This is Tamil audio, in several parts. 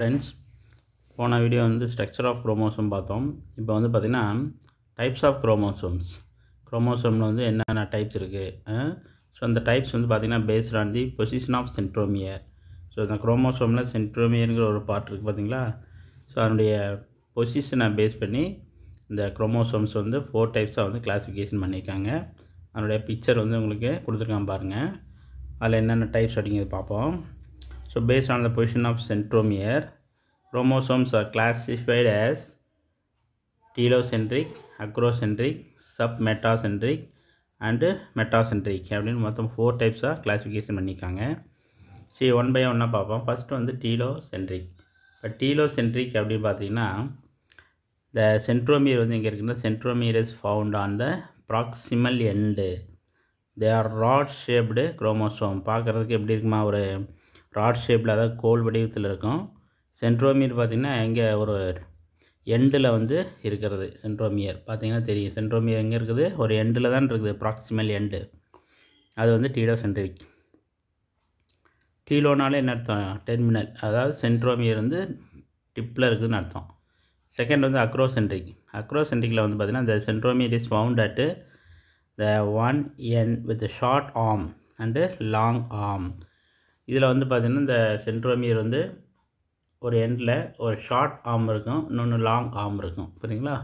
ஸ்டூடெண்ட்ஸ் போன வீடியோ வந்து ஸ்ட்ரக்சர் ஆஃப் குரோமோசோம் பார்த்தோம் இப்போ வந்து பார்த்திங்கன்னா டைப்ஸ் ஆஃப் குரோமோசோம்ஸ் குரோமோசோமில் வந்து என்னென்ன டைப்ஸ் இருக்குது ஸோ அந்த டைப்ஸ் வந்து பார்த்திங்கன்னா based on the position of centromere so அந்த குரோமோசோமில் சென்ட்ரோமியருங்கிற ஒரு பார்ட் இருக்குது பார்த்திங்களா ஸோ அதனுடைய பொசிஷனை பேஸ் பண்ணி இந்த குரோமோசோம்ஸ் வந்து ஃபோர் டைப்ஸாக வந்து கிளாஸிஃபிகேஷன் பண்ணியிருக்காங்க அதனுடைய பிக்சர் வந்து உங்களுக்கு கொடுத்துருக்கான் பாருங்கள் அதில் என்னென்ன டைப்ஸ் அப்படிங்கிறது பார்ப்போம் So based on the position of centromere, chromosomes are classified as telocentric, acrocentric, submetacentric and metacentric அப்படின்னு மொத்தம் ஃபோர் டைப்ஸாக கிளாஸிஃபிகேஷன் பண்ணியிருக்காங்க சரி ஒன் பை ஒன்னாக பார்ப்போம் ஃபஸ்ட்டு வந்து டீலோசென்ட்ரிக் இப்போ டீலோசென்ட்ரிக் அப்படின்னு பார்த்தீங்கன்னா இந்த சென்ட்ரோமியர் வந்து எங்கே இருக்குன்னா centromere is found on the proximal end they are rod shaped chromosome பார்க்குறதுக்கு எப்படி இருக்குமா ஒரு ராட் ஷேப்பில் அதாவது கோல் வடிவத்தில் இருக்கும் சென்ட்ரோமியர் பார்த்திங்கன்னா எங்கே ஒரு எண்டில் வந்து இருக்கிறது சென்ட்ரோமியர் பார்த்திங்கன்னா தெரியும் சென்ட்ரோமியர் எங்கே இருக்குது ஒரு எண்டில் தான் இருக்குது ப்ராக்சிமல் எண்டு அது வந்து டீடோ சென்ட்ரிக் டீலோனாலே என்ன அர்த்தம் டெர்மினல் அதாவது சென்ட்ரோமியர் வந்து டிப்பில் இருக்குதுன்னு அர்த்தம் செகண்ட் வந்து அக்ரோசென்ட்ரிக் அக்ரோசென்ட்ரிக்கில் வந்து பார்த்திங்கன்னா இந்த centromere is found at the one end with short arm and long arm இதில் வந்து பார்த்திங்கன்னா இந்த சென்ட்ரோமியர் வந்து ஒரு எண்டில் ஒரு ஷார்ட் ஆர்ம் இருக்கும் இன்னொன்று லாங் ஆர்ம் இருக்கும் புரியுங்களா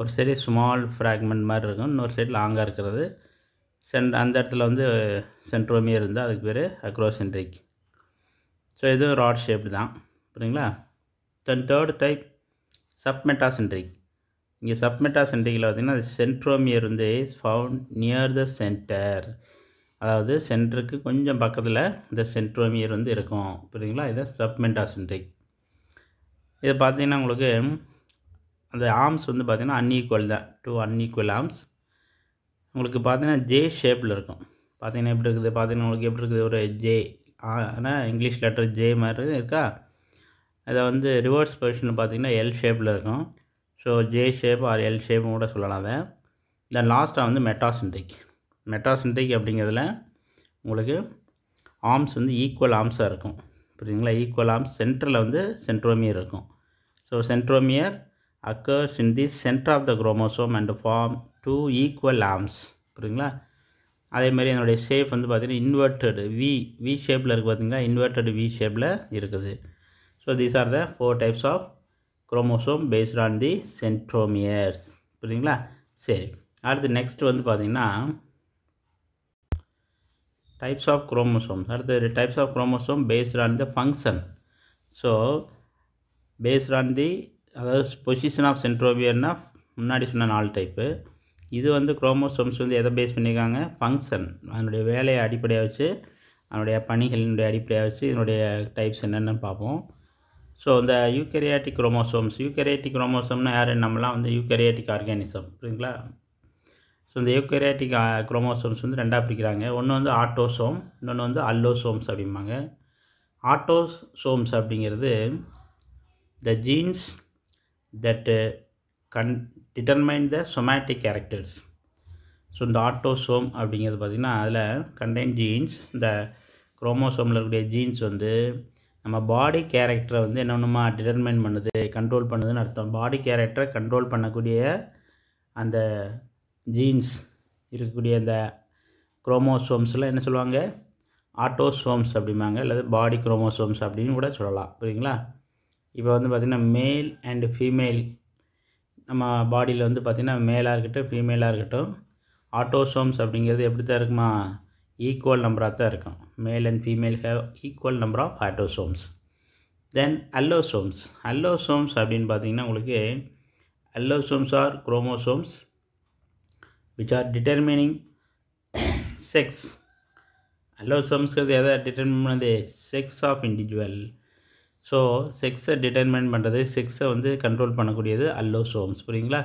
ஒரு சைடு ஸ்மால் ஃப்ராக்மெண்ட் மாதிரி இருக்கும் இன்னொரு சைடு லாங்காக இருக்கிறது சென் அந்த இடத்துல வந்து சென்ட்ரோமியர் இருந்தால் அதுக்கு பேர் அக்ரோசென்ட்ரிக் ஸோ இதுவும் ராட் ஷேப்டு தான் புரியுங்களா தென் தேர்ட் டைப் சப்மெட்டாசென்ட்ரிக் இங்கே சப்மெட்டாசென்ட்ரிக்கில் பார்த்திங்கன்னா சென்ட்ரோமியர் வந்து is found near the center அதாவது சென்டருக்கு கொஞ்சம் பக்கத்தில் இந்த சென்ட்ரோமியர் வந்து இருக்கும் புரியுதுங்களா இதை சப்மெண்டாசென்ட்ரிக் இதை பார்த்திங்கன்னா உங்களுக்கு அந்த ஆர்ம்ஸ் வந்து பார்த்திங்கன்னா அன்இக்குவல் தான் டூ அன்இக்குவல் ஆர்ம்ஸ் உங்களுக்கு பார்த்தீங்கன்னா ஜே ஷேப்பில் இருக்கும் பார்த்தீங்கன்னா எப்படி இருக்குது பார்த்தீங்கன்னா உங்களுக்கு எப்படி இருக்குது ஒரு ஜே ஆனால் இங்கிலீஷ் லெட்டர் ஜே மாதிரி இருக்கா அதை வந்து ரிவர்ஸ் பொசிஷனில் பார்த்தீங்கன்னா எல் ஷேப்பில் இருக்கும் so J shape or L ஷேப்பும் கூட சொல்லலாம் அதை தென் லாஸ்ட்டாக வந்து மெட்டாசென்ட்ரிக் மெட்டாசின்டிக் அப்படிங்கிறதுல உங்களுக்கு ஆர்ம்ஸ் வந்து ஈக்குவல் ஆர்ம்ஸாக இருக்கும் புரியுதுங்களா ஈக்குவல் ஆர்ம்ஸ் சென்டரில் வந்து சென்ட்ரோமியர் இருக்கும் so centromere occurs in the centre of the chromosome and form two equal arms புரியுங்களா அதேமாதிரி என்னுடைய ஷேப் வந்து பார்த்திங்கன்னா இன்வெர்டடு வி வி ஷேப்பில் இருக்குது பார்த்திங்களா இன்வெர்டடு வி ஷேப்பில் இருக்குது so these are the four types of chromosome based on the centromeres புரியுதுங்களா சரி அடுத்து நெக்ஸ்ட் வந்து பார்த்திங்கன்னா types of chromosomes are the types of chromosome based on the function so based on the அதாவது பொசிஷன் ஆஃப் சென்ட்ரோவியர்னா முன்னாடி சொன்ன நாலு டைப்பு இது வந்து குரோமோசோம்ஸ் வந்து எதை பேஸ் பண்ணியிருக்காங்க ஃபங்க்ஷன் அதனுடைய வேலையை அடிப்படையாக வச்சு அதனுடைய பணிகளினுடைய அடிப்படையாக வச்சு இதனுடைய டைப்ஸ் என்னென்னு பார்ப்போம் ஸோ இந்த யூக்கரியாட்டிக் குரோமோசோம்ஸ் யூக்கரியாட்டிக் குரோமோசோம்னா யார் நம்மலாம் வந்து யூக்கரியாட்டிக் ஆர்கானிசம் புரியுங்களா ஸோ இந்த யூக்கரியாட்டிக் குரோமோசோம்ஸ் வந்து ரெண்டாக பிரிக்கிறாங்க ஒன்று வந்து ஆட்டோசோம் இன்னொன்று வந்து அல்லோசோம்ஸ் அப்படிம்பாங்க ஆட்டோசோம்ஸ் அப்படிங்கிறது the genes that can determine the somatic characters so இந்த ஆட்டோசோம் அப்படிங்கிறது பார்த்திங்கன்னா அதில் கண்டெயின் ஜீன்ஸ் இந்த குரோமோசோமில் இருக்கக்கூடிய ஜீன்ஸ் வந்து நம்ம பாடி கேரக்டரை வந்து என்னென்னமா டிட்டர்மைன் பண்ணுது கண்ட்ரோல் பண்ணுதுன்னு அர்த்தம் பாடி கேரக்டரை கண்ட்ரோல் பண்ணக்கூடிய அந்த ஜீன்ஸ் இருக்கக்கூடிய அந்த குரோமோசோம்ஸ்லாம் என்ன சொல்லுவாங்க ஆட்டோசோம்ஸ் அப்படிம்பாங்க அல்லது பாடி குரோமோசோம்ஸ் அப்படின்னு கூட சொல்லலாம் புரியுங்களா இப்போ வந்து பார்த்திங்கன்னா மேல் அண்டு ஃபீமேல் நம்ம பாடியில் வந்து பார்த்திங்கன்னா மேலாக இருக்கட்டும் ஃபீமேலாக இருக்கட்டும் ஆட்டோசோம்ஸ் அப்படிங்கிறது எப்படி தான் இருக்குமா ஈக்குவல் நம்பராக தான் இருக்கும் male and female have equal number of autosomes then allosomes allosomes அப்படின்னு பார்த்திங்கன்னா உங்களுக்கு allosomes are chromosomes which are determining sex allow sums because they are determining the sex of individual so செக்ஸை டிடெர்மெண்ட் பண்ணுறது செக்ஸை வந்து கண்ட்ரோல் பண்ணக்கூடியது அல்லோ சோம்ஸ் புரியுங்களா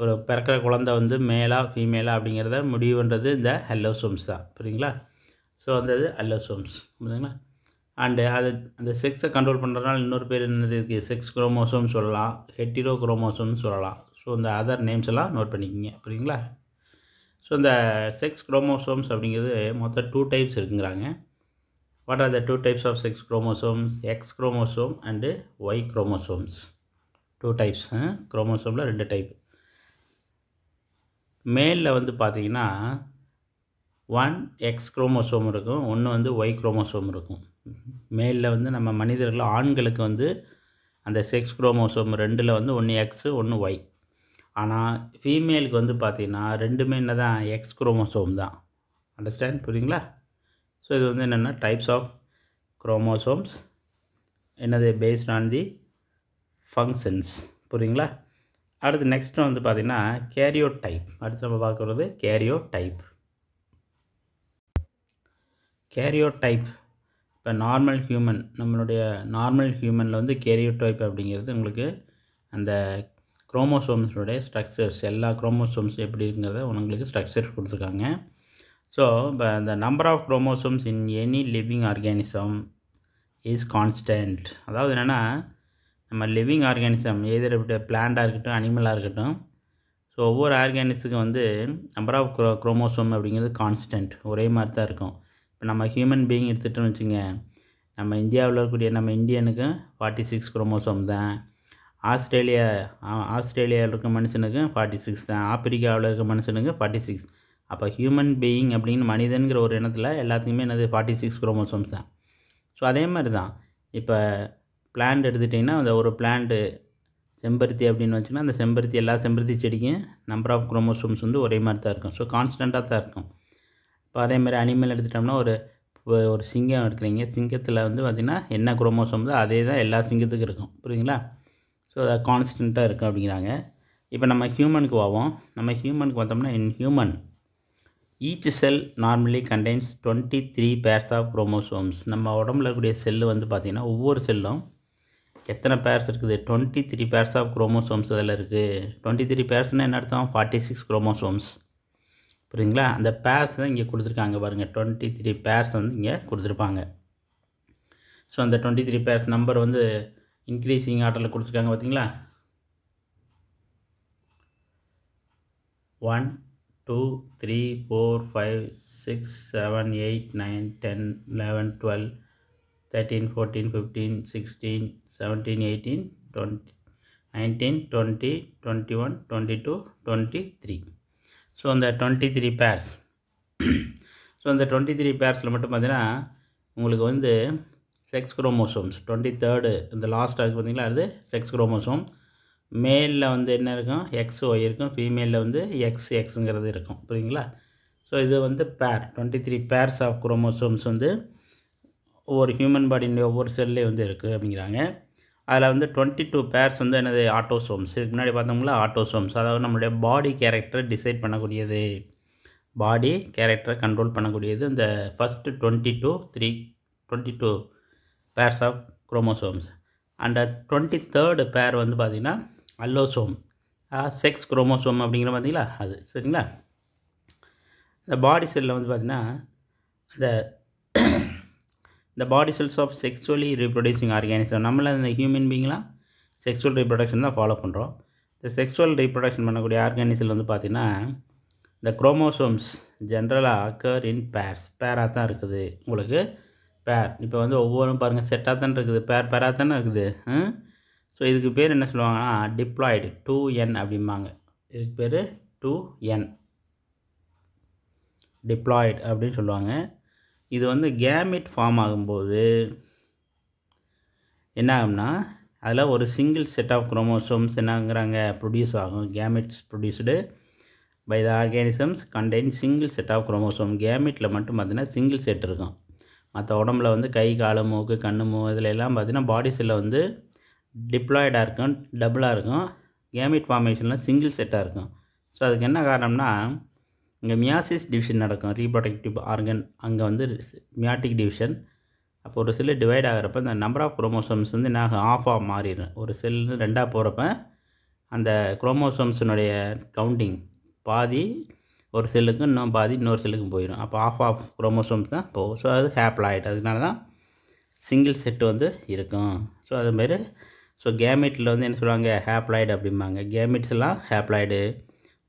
ஒரு பிறக்கிற குழந்த வந்து மேலாக ஃபீமேலா அப்படிங்கிறத முடிவு பண்ணுறது இந்த அல்லோசோம்ஸ் தான் புரியுங்களா ஸோ அந்த இது அல்லோசோம்ஸ் புரியுங்களா அண்டு அது அந்த செக்ஸை கண்ட்ரோல் பண்ணுறதுனால இன்னொரு பேர் என்னது இருக்குது செக்ஸ் குரோமோசோம்னு சொல்லலாம் ஹெட்டிரோ குரோமோசோம்னு சொல்லலாம் ஸோ இந்த அதர் நேம்ஸ் எல்லாம் நோட் பண்ணிக்கிங்க புரியுங்களா ஸோ இந்த செக்ஸ் குரோமோசோம்ஸ் அப்படிங்கிறது மொத்தம் டூ டைப்ஸ் இருக்குங்கிறாங்க what are the two types of sex chromosomes X chromosome and Y chromosomes two types குரோமோசோமில் ரெண்டு டைப் மேலில் வந்து பார்த்தீங்கன்னா ஒன் எக்ஸ் குரோமோசோம் இருக்கும் ஒன்று வந்து ஒய் குரோமோசோம் இருக்கும் மேலில் வந்து நம்ம மனிதர்கள் ஆண்களுக்கு வந்து அந்த செக்ஸ் குரோமோசோம் ரெண்டில் வந்து ஒன்று எக்ஸு ஒன்று ஒய் ஆனால் ஃபீமேலுக்கு வந்து பார்த்தீங்கன்னா ரெண்டுமே என்ன தான் எக்ஸ் குரோமோசோம் தான் அண்டர்ஸ்டாண்ட் புரியுங்களா ஸோ இது வந்து என்னென்னா டைப்ஸ் ஆஃப் குரோமோசோம்ஸ் என்னது பேஸ்ட் ஆன் தி ஃபங்க்ஷன்ஸ் புரியுங்களா அடுத்து நெக்ஸ்ட் வந்து பார்த்திங்கன்னா கேரியோ டைப் அடுத்து நம்ம பார்க்குறது கேரியோ டைப் கேரியோ டைப் இப்போ நார்மல் ஹியூமன் நம்மளுடைய நார்மல் ஹியூமனில் வந்து கேரியோ டைப் அப்படிங்கிறது உங்களுக்கு அந்த குரோமோசோம்ஸோடைய ஸ்ட்ரக்சர்ஸ் எல்லா குரோமோசோம்ஸ் எப்படி இருக்குங்கிறத உங்களுக்கு ஸ்ட்ரக்சர் கொடுத்துருக்காங்க ஸோ இப்போ இந்த number of chromosomes in any living organism is constant அதாவது என்னென்னா நம்ம லிவிங் ஆர்கானிசம் எதிர பிளான்டாக இருக்கட்டும் அனிமலாக இருக்கட்டும் ஸோ ஒவ்வொரு ஆர்கானிஸுக்கும் வந்து நம்பர் ஆஃப் குரோ குரோமோசோம் அப்படிங்கிறது கான்ஸ்டன்ட் ஒரே மாதிரி தான் இருக்கும் இப்போ நம்ம ஹியூமன் பீயிங் எடுத்துகிட்டோம்னு வச்சுங்க நம்ம இந்தியாவில் இருக்கக்கூடிய நம்ம இந்தியனுக்கு ஃபார்ட்டி சிக்ஸ் குரோமோசோம் தான் ஆஸ்திரேலியா ஆஸ்திரேலியாவில் இருக்க மனுஷனுக்கு ஃபார்ட்டி சிக்ஸ் தான் ஆப்பிரிக்காவில் இருக்க மனுஷனுக்கு ஃபார்ட்டி சிக்ஸ் அப்போ ஹியூமன் பீயிங் அப்படின்னு மனிதன்கிற ஒரு இனத்தில் எல்லாத்துக்குமே என்னது ஃபார்ட்டி சிக்ஸ் குரோமோசோம்ஸ் தான் ஸோ அதே மாதிரி தான் இப்போ பிளான்ட் எடுத்துகிட்டிங்கன்னா அந்த ஒரு பிளான்ட்டு செம்பருத்தி அப்படின்னு வச்சுன்னா அந்த செம்பருத்தி எல்லா செம்பருத்தி செடிக்கும் நம்பர் ஆஃப் குரோமோசோம்ஸ் வந்து ஒரே மாதிரி தான் இருக்கும் ஸோ கான்ஸ்டண்ட்டாக தான் இருக்கும் இப்போ அதே மாதிரி அனிமல் எடுத்துட்டோம்னா ஒரு ஒரு சிங்கம் எடுக்கிறீங்க சிங்கத்தில் வந்து பார்த்திங்கன்னா என்ன குரோமோசோம் தான் அதே தான் எல்லா சிங்கத்துக்கும் இருக்கும் புரியுங்களா ஸோ அது கான்ஸ்டண்ட்டாக இருக்குது அப்படிங்கிறாங்க இப்போ நம்ம ஹியூமனுக்கு வாவோம் நம்ம ஹியூமனுக்கு பார்த்தோம்னா in human each cell normally contains twenty three pairs of chromosomes நம்ம உடம்புல இருக்கக்கூடிய செல்லு வந்து பார்த்திங்கன்னா ஒவ்வொரு செல்லும் எத்தனை பேர்ஸ் இருக்குது twenty three pairs of chromosomes அதில் இருக்குது டுவெண்ட்டி த்ரீ பேர்ஸ்னால் என்ன அர்த்தம் ஃபார்ட்டி சிக்ஸ் குரோமோசோம்ஸ் புரியுங்களா அந்த பேர்ஸ் தான் இங்கே கொடுத்துருக்காங்க பாருங்கள் டுவெண்ட்டி த்ரீ பேர்ஸ் வந்து இங்கே கொடுத்துருப்பாங்க ஸோ அந்த டுவெண்ட்டி த்ரீ பேர்ஸ் நம்பர் வந்து இன்க்ரீஸிங் ஆர்டரில் கொடுத்துருக்காங்க பார்த்தீங்களா one two three four five six seven eight nine ten eleven twelve thirteen fourteen fifteen sixteen seventeen eighteen twenty nineteen twenty twenty one twenty two twenty three so அந்த டுவெண்ட்டி த்ரீ பேர்ஸ் ஸோ அந்த டுவெண்ட்டி த்ரீ பேர்ஸில் மட்டும் பார்த்தீங்கன்னா உங்களுக்கு வந்து செக்ஸ் குரோமோசோம்ஸ் டுவெண்ட்டி தேர்டு இந்த லாஸ்ட் ஆகுது பார்த்திங்களா அது செக்ஸ் குரோமோசோம் மேலில் வந்து என்ன இருக்கும் எக்ஸ் ஒய் இருக்கும் ஃபீமேலில் வந்து எக்ஸ் எக்ஸுங்கிறது இருக்கும் புரியுங்களா ஸோ இது வந்து pair twenty three pairs of chromosomes வந்து ஒவ்வொரு ஹியூமன் பாடியினுடைய ஒவ்வொரு செல்லையும் வந்து இருக்குது அப்படிங்கிறாங்க அதில் வந்து டுவெண்ட்டி டூ பேர்ஸ் வந்து என்னது ஆட்டோசோம்ஸ் இதுக்கு முன்னாடி பார்த்தோம்னா ஆட்டோசோம்ஸ் அதாவது நம்மளுடைய பாடி கேரக்டரை டிசைட் பண்ணக்கூடியது பாடி கேரக்டரை கண்ட்ரோல் பண்ணக்கூடியது இந்த first twenty two three twenty two pairs of chromosomes and twenty third pair வந்து பார்த்திங்கன்னா அல்லோசோம் செக்ஸ் குரோமோசோம் அப்படிங்கிற பார்த்திங்களா அது சரிங்களா இந்த பாடி செல்லில் வந்து பார்த்திங்கன்னா இந்த இந்த body cells of sexually reproducing organism நம்மள இந்த ஹியூமன் பீங்கெலாம் செக்ஷுவல் ரீப்ரொடக்ஷன் தான் ஃபாலோ பண்ணுறோம் இந்த செக்ஷுவல் ரீப்ரொடக்ஷன் பண்ணக்கூடிய ஆர்கானிசம் வந்து பார்த்திங்கன்னா இந்த குரோமோசோம்ஸ் ஜென்ரலாக அக்கர் இன் பேர்ஸ் பேராக தான் இருக்குது உங்களுக்கு பேர் இப்போ வந்து ஒவ்வொன்றும் பாருங்கள் செட்டாக தானே இருக்குது பேர் பேராக தானே இருக்குது ஸோ இதுக்கு பேர் என்ன சொல்லுவாங்கன்னா டிப்ளாய்டு டூ என் அப்படிம்பாங்க இதுக்கு பேர் டூ என் டிப்ளாய்டு அப்படின்னு சொல்லுவாங்க இது வந்து கேமிட் ஃபார்ம் ஆகும்போது என்ன ஆகும்னா அதில் ஒரு சிங்கிள் செட் ஆஃப் குரோமோசோம்ஸ் என்னங்கிறாங்க ப்ரொடியூஸ் ஆகும் gametes produced by the organisms contain single set of chromosome கேமிட்டில் மட்டும் பார்த்தீங்கன்னா சிங்கிள் செட் இருக்கும் மற்ற உடம்புல வந்து கை கால மூக்கு கண் மூ இதில் எல்லாம் பார்த்திங்கன்னா செல்லில் வந்து டிப்ளாய்டாக இருக்கும் டபுளாக இருக்கும் கேமிட் ஃபார்மேஷனில் சிங்கிள் செட்டாக இருக்கும் ஸோ அதுக்கு என்ன காரணம்னா இங்கே மியாசிஸ் டிவிஷன் நடக்கும் ரீப்ரொடக்டிவ் ஆர்கன் அங்கே வந்து மியாட்டிக் டிவிஷன் அப்போ ஒரு செல்லு டிவைட் ஆகிறப்ப இந்த நம்பர் ஆஃப் குரோமோசோம்ஸ் வந்து என்ன ஆகும் ஆஃப் மாறிடும் ஒரு செல்லு ரெண்டாக போகிறப்ப அந்த குரோமோசோம்ஸினுடைய கவுண்டிங் பாதி ஒரு செல்லுக்கும் இன்னும் பாதி இன்னொரு செல்லுக்கும் போயிடும் அப்போ ஆஃப் ஆஃப் குரோமோசோம்ஸ் தான் போகும் ஸோ அது ஹேப்ளாய்ட் அதனால தான் சிங்கிள் செட்டு வந்து இருக்கும் ஸோ அதுமாரி ஸோ கேமிட்டில் வந்து என்ன சொல்லுவாங்க ஹேப்லாய்டு அப்படிம்பாங்க கேமிட்ஸ்லாம் ஹேப்ளாய்டு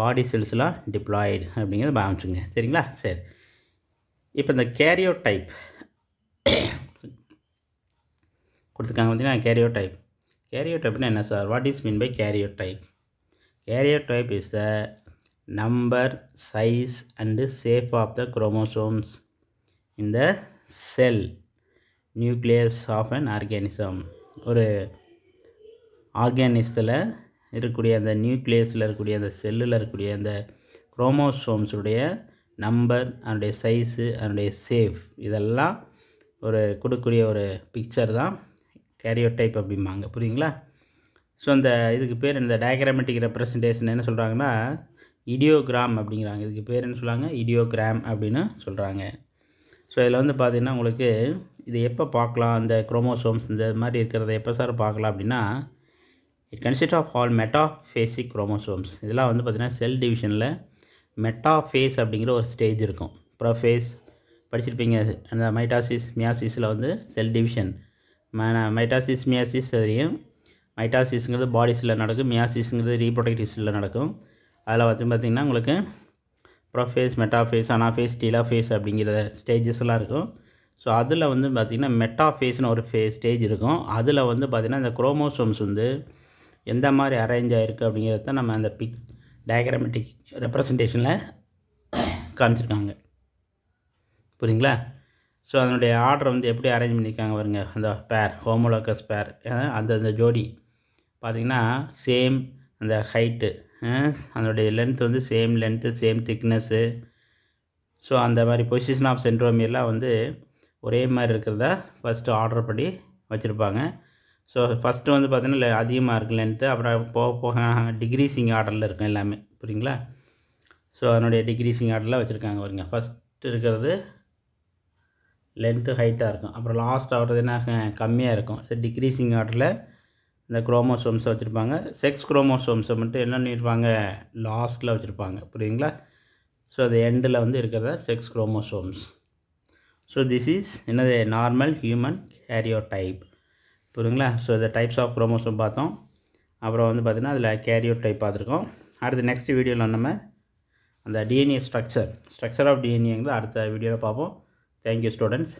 பாடி செல்ஸ்லாம் டிப்ளாய்டு அப்படிங்கிறத பாமிச்சுங்க சரிங்களா சரி இப்போ இந்த கேரியோ டைப் கொடுத்துருக்காங்க பார்த்தீங்கன்னா கேரியோ டைப் கேரியோ டைப்னா என்ன sir what is mean by karyotype karyotype is the number size and shape of the chromosomes இந்த cell nucleus of an organism ஒரு ஆர்கானிசத்தில் இருக்கக்கூடிய அந்த நியூக்ளியஸில் இருக்கக்கூடிய அந்த செல்லில் இருக்கக்கூடிய அந்த குரோமோசோம்ஸுடைய நம்பர் அதனுடைய சைஸு அதனுடைய சேஃப் இதெல்லாம் ஒரு கொடுக்கக்கூடிய ஒரு பிக்சர் தான் கேரியோ டைப் அப்படிம்பாங்க புரியுங்களா ஸோ அந்த இதுக்கு பேர் இந்த டயக்ராமெட்டிக் ரெப்ரஸன்டேஷன் என்ன சொல்கிறாங்கன்னா இடியோகிராம் அப்படிங்கிறாங்க இதுக்கு பேர் என்ன சொல்லுவாங்க இடியோகிராம் அப்படின்னு சொல்கிறாங்க ஸோ இதில் வந்து பார்த்திங்கன்னா உங்களுக்கு இது எப்போ பார்க்கலாம் இந்த குரோமோசோம்ஸ் இந்த மாதிரி இருக்கிறத எப்போ சார் பார்க்கலாம் அப்படின்னா it consist of all metaphasic chromosomes இதெல்லாம் வந்து பார்த்திங்கன்னா செல் டிவிஷனில் மெட்டாஃபேஸ் அப்படிங்கிற ஒரு ஸ்டேஜ் இருக்கும் ப்ரோஃபேஸ் படிச்சிருப்பீங்க அந்த மைட்டாசிஸ் மியாசிஸில் வந்து செல் டிவிஷன் மைட்டாசிஸ் மியாசிஸ் தெரியும் மைட்டாசிஸுங்கிறது பாடிஸில் நடக்கும் மியாசிஸுங்கிறது ரீப்ரொடக்டிவ்ஸில் நடக்கும் அதில் வந்து பார்த்திங்கன்னா உங்களுக்கு ப்ரொஃபேஸ் மெட்டாஃபேஸ் அனாஃபேஸ் டீலாஃபேஸ் அப்படிங்கிற ஸ்டேஜஸ்லாம் இருக்கும் ஸோ அதில் வந்து பார்த்திங்கன்னா மெட்டாஃபேஸ்னு ஒரு ஃபே ஸ்டேஜ் இருக்கும் அதில் வந்து பார்த்திங்கன்னா இந்த குரோமோசோம்ஸ் வந்து எந்த மாதிரி அரேஞ்ச் ஆகிருக்கு அப்படிங்கிறத நம்ம அந்த பிக் டயக்ராமெட்டிக் ரெப்ரசன்டேஷனில் காமிச்சிருக்காங்க புரியுங்களா ஸோ அதனுடைய ஆர்டர் வந்து எப்படி அரேஞ்ச் பண்ணியிருக்காங்க பாருங்க அந்த பேர் ஹோமோலோக்கஸ் பேர் அந்த அந்த ஜோடி பார்த்திங்கன்னா சேம் அந்த ஹைட்டு அதனுடைய லென்த் வந்து same length same thickness so அந்த மாதிரி பொசிஷன் ஆஃப் சென்ட்ரோமியெல்லாம் வந்து ஒரே மாதிரி இருக்கிறதா ஃபஸ்ட்டு ஆர்டர் படி வச்சுருப்பாங்க ஸோ ஃபஸ்ட்டு வந்து பார்த்தீங்கன்னா அதிகமாக இருக்கும் லென்த்து அப்புறம் போக போக டிகிரீசிங் ஆர்டரில் இருக்கும் எல்லாமே புரியுங்களா ஸோ அதனுடைய டிகிரீசிங் ஆர்டரில் வச்சுருக்காங்க வருங்க ஃபஸ்ட் இருக்கிறது லென்த்து ஹைட்டாக இருக்கும் அப்புறம் லாஸ்ட் ஆகிறது என்ன கம்மியாக இருக்கும் ஸோ டிக்ரீசிங் ஆர்டரில் இந்த குரோமோசோம்ஸை வச்சுருப்பாங்க செக்ஸ் குரோமோசோம்ஸை மட்டும் என்ன பண்ணியிருப்பாங்க லாஸ்ட்டில் வச்சுருப்பாங்க புரியுங்களா ஸோ அது எண்டில் வந்து இருக்கிறத sex chromosomes so this is என்னது நார்மல் ஹியூமன் கேரியோ டைப் புரியுங்களா ஸோ இந்த டைப்ஸ் ஆஃப் குரோமோசோம் பார்த்தோம் அப்புறம் வந்து பார்த்திங்கன்னா அதில் கேரியோ டைப் பார்த்துருக்கோம் அடுத்து நெக்ஸ்ட் வீடியோவில் நம்ம அந்த டிஎன்ஏ ஸ்ட்ரக்சர் ஸ்ட்ரக்சர் ஆஃப் டிஎன்ஏங்கிறது அடுத்த வீடியோவில் பார்ப்போம் தேங்க்யூ ஸ்டூடெண்ட்ஸ்